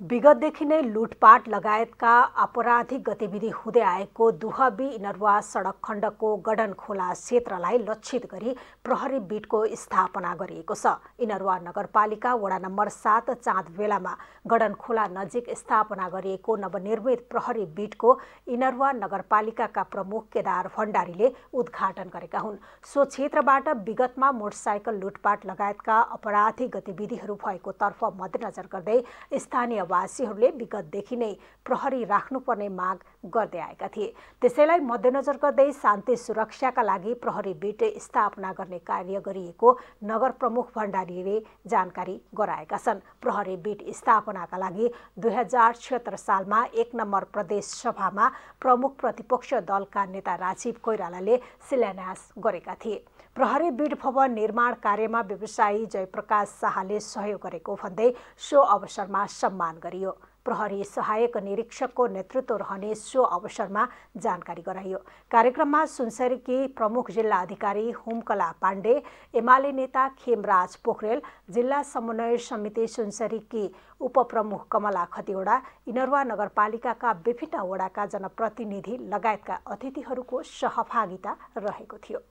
विगतदेखि नै लुटपाट लगायतका आपराधिक गतिविधि हुँदै आएको दुहबी इनरवा सडक खण्डको गडन खोला क्षेत्रलाई लक्षित गरी प्रहरी बिटको स्थापना गरिएको छ इनरवा नगरपालिका वडा नम्बर सात चाँद बेलामा गडन खोला नजिक स्थापना गरिएको नवनिर्मित प्रहरी बिटको इनरवा नगरपालिकाका प्रमुख केदार भण्डारीले उद्घाटन गरेका हुन् सो क्षेत्रबाट विगतमा मोटरसाइकल लुटपाट लगायतका अपराधिक गतिविधिहरू भएको तर्फ मध्यनजर गर्दै स्थानीय क्षेत्रवासीहरूले विगतदेखि नै प्रहरी राख्नुपर्ने माग गर्दै आएका थिए त्यसैलाई मध्यनजर गर्दै शान्ति सुरक्षाका लागि प्रहरी बिट स्थापना गर्ने कार्य गरिएको नगर प्रमुख भण्डारीले जानकारी गराएका छन् प्रहरी बिट स्थापनाका लागि दुई हजार सालमा एक नम्बर प्रदेश सभामा प्रमुख प्रतिपक्ष दलका नेता राजीव कोइरालाले शिलान्यास गरेका थिए प्रहरी बिट भवन निर्माण कार्यमा व्यवसायी जयप्रकाश शाहले सहयोग गरेको भन्दै सो अवसरमा सम्मान प्रदान गरियो प्रहरी सहायक निरीक्षकको नेतृत्व रहने सो अवसरमा जानकारी गराइयो कार्यक्रममा सुनसरीकी प्रमुख जिल्ला अधिकारी हुमकला पाण्डे एमाले नेता खेमराज पोखरेल जिल्ला समन्वय समिति सुनसरीकी उपप्रमुख कमला खतिवडा इनरवा नगरपालिकाका विभिन्न वडाका जनप्रतिनिधि लगायतका अतिथिहरूको सहभागिता रहेको थियो